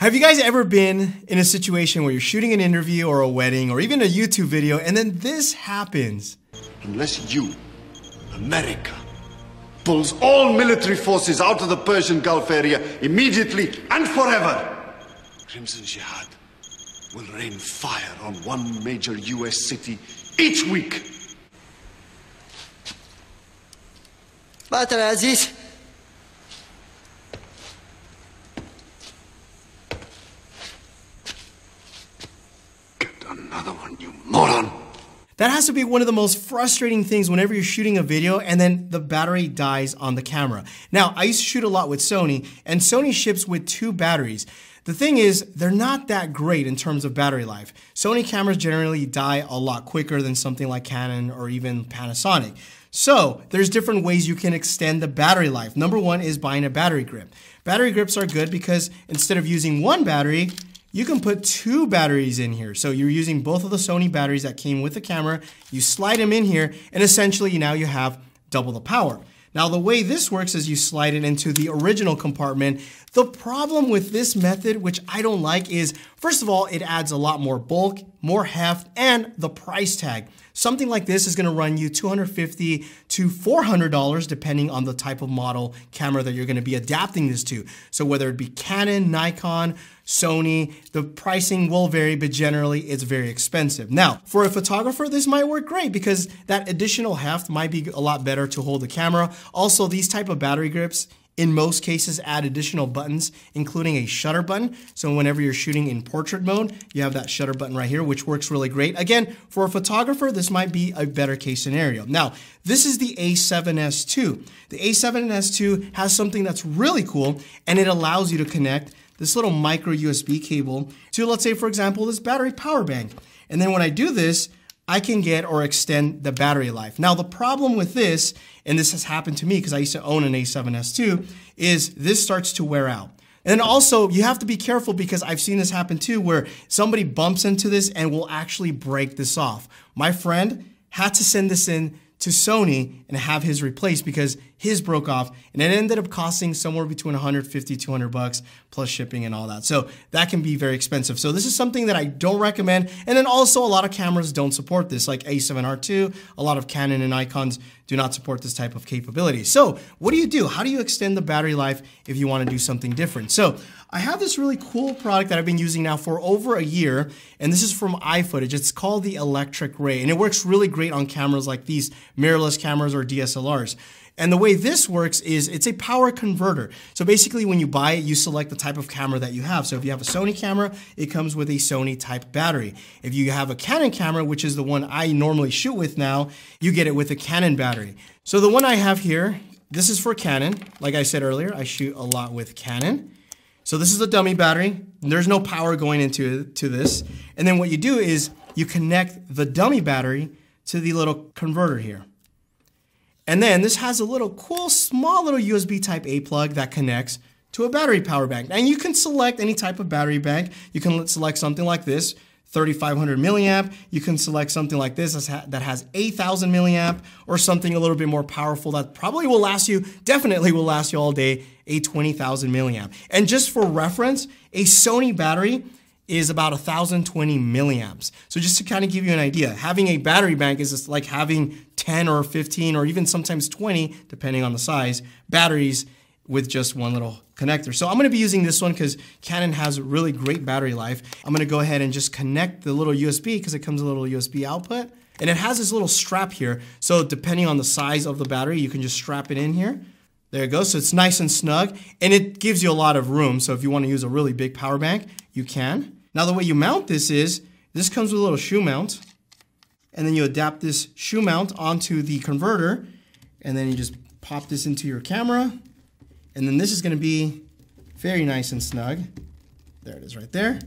Have you guys ever been in a situation where you're shooting an interview or a wedding or even a YouTube video and then this happens? Unless you, America, pulls all military forces out of the Persian Gulf area immediately and forever, Crimson Jihad will rain fire on one major US city each week. Bater Aziz, That has to be one of the most frustrating things whenever you're shooting a video and then the battery dies on the camera. Now, I used to shoot a lot with Sony, and Sony ships with two batteries. The thing is, they're not that great in terms of battery life. Sony cameras generally die a lot quicker than something like Canon or even Panasonic. So there's different ways you can extend the battery life. Number one is buying a battery grip. Battery grips are good because instead of using one battery, you can put two batteries in here. So you're using both of the Sony batteries that came with the camera, you slide them in here, and essentially now you have double the power. Now the way this works is you slide it into the original compartment. The problem with this method, which I don't like, is first of all, it adds a lot more bulk, more heft, and the price tag. Something like this is gonna run you $250 to $400 depending on the type of model camera that you're gonna be adapting this to. So whether it be Canon, Nikon, Sony. The pricing will vary, but generally it's very expensive. Now, for a photographer, this might work great because that additional heft might be a lot better to hold the camera. Also, these type of battery grips, in most cases add additional buttons, including a shutter button. So whenever you're shooting in portrait mode, you have that shutter button right here, which works really great. Again, for a photographer, this might be a better case scenario. Now, this is the A7S II. The A7S II has something that's really cool, and it allows you to connect this little micro USB cable to, let's say, for example, this battery power bank. And then when I do this, I can get or extend the battery life. Now, the problem with this, and this has happened to me because I used to own an A7S2, is this starts to wear out. And also, you have to be careful because I've seen this happen too, where somebody bumps into this and will actually break this off. My friend had to send this in to Sony and have his replaced because his broke off and it ended up costing somewhere between 150 200 bucks plus shipping and all that. So that can be very expensive. So this is something that I don't recommend. And then also a lot of cameras don't support this like A7R2, a lot of Canon and Icons do not support this type of capability. So what do you do? How do you extend the battery life if you want to do something different? So I have this really cool product that I've been using now for over a year and this is from iFootage. It's called the Electric Ray and it works really great on cameras like these mirrorless cameras or DSLRs. And the way this works is it's a power converter. So basically when you buy it, you select the type of camera that you have. So if you have a Sony camera, it comes with a Sony type battery. If you have a Canon camera, which is the one I normally shoot with now, you get it with a Canon battery. So the one I have here, this is for Canon. Like I said earlier, I shoot a lot with Canon. So this is a dummy battery. There's no power going into to this. And then what you do is you connect the dummy battery to the little converter here. And then this has a little cool, small little USB type A plug that connects to a battery power bank. And you can select any type of battery bank. You can select something like this, 3500 milliamp. You can select something like this that has 8000 milliamp or something a little bit more powerful that probably will last you, definitely will last you all day, a 20,000 milliamp. And just for reference, a Sony battery is about 1020 milliamps. So just to kind of give you an idea, having a battery bank is just like having 10 or 15 or even sometimes 20, depending on the size, batteries with just one little connector. So I'm gonna be using this one because Canon has really great battery life. I'm gonna go ahead and just connect the little USB because it comes with a little USB output. And it has this little strap here. So depending on the size of the battery, you can just strap it in here. There it goes. So it's nice and snug and it gives you a lot of room. So if you want to use a really big power bank, you can. Now the way you mount this is, this comes with a little shoe mount, and then you adapt this shoe mount onto the converter, and then you just pop this into your camera, and then this is gonna be very nice and snug. There it is right there.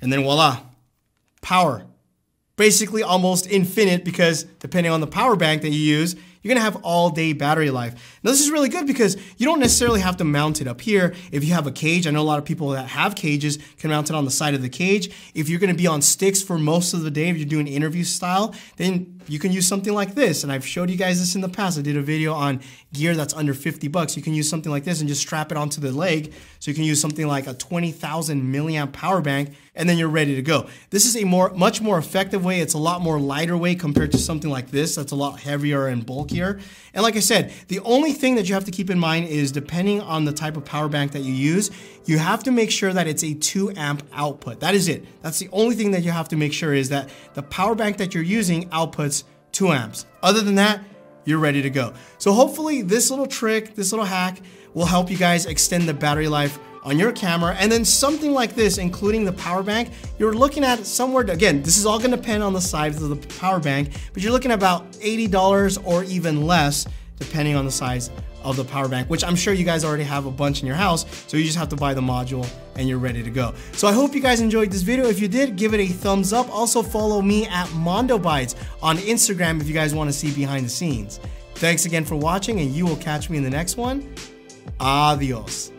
And then voila, power. Basically almost infinite because depending on the power bank that you use, you're gonna have all day battery life. Now this is really good because you don't necessarily have to mount it up here. If you have a cage, I know a lot of people that have cages can mount it on the side of the cage. If you're gonna be on sticks for most of the day, if you're doing interview style, then you can use something like this, and I've showed you guys this in the past. I did a video on gear that's under 50 bucks. You can use something like this and just strap it onto the leg. So you can use something like a 20,000 milliamp power bank, and then you're ready to go. This is a more, much more effective way. It's a lot more lighter weight compared to something like this that's a lot heavier and bulkier. And like I said, the only thing that you have to keep in mind is depending on the type of power bank that you use, you have to make sure that it's a two amp output. That is it. That's the only thing that you have to make sure is that the power bank that you're using outputs two amps. Other than that, you're ready to go. So hopefully this little trick, this little hack will help you guys extend the battery life on your camera. And then something like this, including the power bank, you're looking at somewhere, again, this is all gonna depend on the size of the power bank, but you're looking at about $80 or even less, depending on the size of the power bank, which I'm sure you guys already have a bunch in your house. So you just have to buy the module and you're ready to go. So I hope you guys enjoyed this video. If you did, give it a thumbs up. Also follow me at Mondo Bites on Instagram if you guys want to see behind the scenes. Thanks again for watching and you will catch me in the next one. Adios.